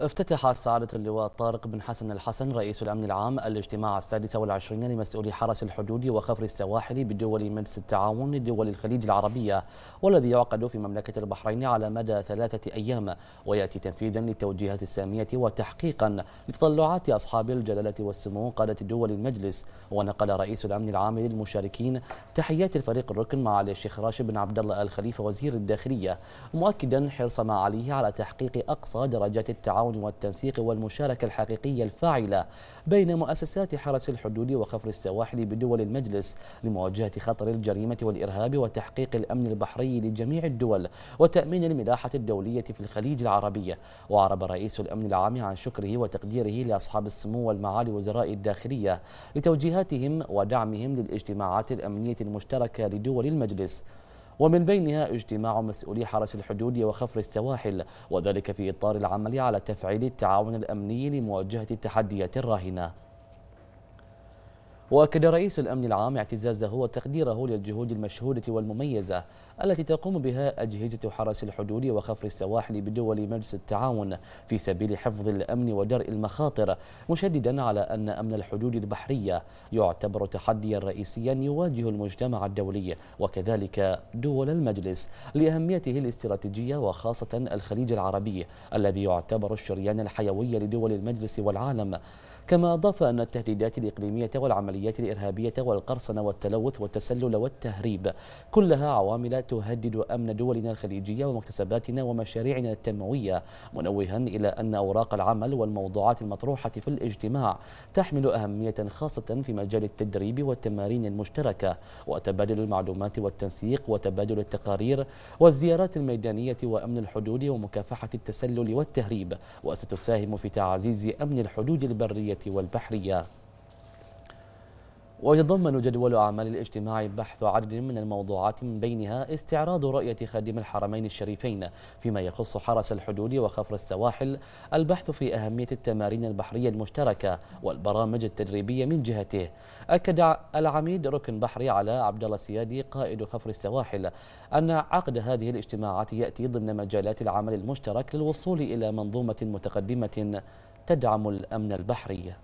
افتتحت سعادة اللواء طارق بن حسن الحسن رئيس الأمن العام الاجتماع السادس والعشرين لمسؤولي حرس الحدود وخفر السواحل بدول مجلس التعاون لدول الخليج العربية والذي يعقد في مملكة البحرين على مدى ثلاثة أيام ويأتي تنفيذا للتوجيهات السامية وتحقيقا لتطلعات أصحاب الجلالة والسمو قادة دول المجلس ونقل رئيس الأمن العام للمشاركين تحيات الفريق الركن مع الشيخ راشد بن عبد الله الخليفة وزير الداخلية مؤكدا حرص ما عليه على تحقيق أقصى درجات التعاون التعاون والتنسيق والمشاركة الحقيقية الفاعلة بين مؤسسات حرس الحدود وخفر السواحل بدول المجلس لمواجهة خطر الجريمة والإرهاب وتحقيق الأمن البحري لجميع الدول وتأمين الملاحة الدولية في الخليج العربي وأعرب رئيس الأمن العام عن شكره وتقديره لأصحاب السمو والمعالي وزراء الداخلية لتوجيهاتهم ودعمهم للاجتماعات الأمنية المشتركة لدول المجلس ومن بينها اجتماع مسؤولي حرس الحدود وخفر السواحل وذلك في إطار العمل على تفعيل التعاون الأمني لمواجهة التحديات الراهنة واكد رئيس الامن العام اعتزازه وتقديره للجهود المشهوده والمميزه التي تقوم بها اجهزه حرس الحدود وخفر السواحل بدول مجلس التعاون في سبيل حفظ الامن ودرء المخاطر مشددا على ان امن الحدود البحريه يعتبر تحديا رئيسيا يواجه المجتمع الدولي وكذلك دول المجلس لاهميته الاستراتيجيه وخاصه الخليج العربي الذي يعتبر الشريان الحيوي لدول المجلس والعالم كما اضاف ان التهديدات الاقليميه والعمليات العمليات الإرهابية والقرصنة والتلوث والتسلل والتهريب كلها عوامل تهدد أمن دولنا الخليجية ومكتسباتنا ومشاريعنا التنموية منوها إلى أن أوراق العمل والموضوعات المطروحة في الاجتماع تحمل أهمية خاصة في مجال التدريب والتمارين المشتركة وتبادل المعلومات والتنسيق وتبادل التقارير والزيارات الميدانية وأمن الحدود ومكافحة التسلل والتهريب وستساهم في تعزيز أمن الحدود البرية والبحرية ويتضمن جدول أعمال الاجتماع بحث عدد من الموضوعات من بينها استعراض رؤية خادم الحرمين الشريفين فيما يخص حرس الحدود وخفر السواحل البحث في أهمية التمارين البحرية المشتركة والبرامج التدريبية من جهته أكد العميد ركن بحري على عبد الله السيادي قائد خفر السواحل أن عقد هذه الاجتماعات يأتي ضمن مجالات العمل المشترك للوصول إلى منظومة متقدمة تدعم الأمن البحري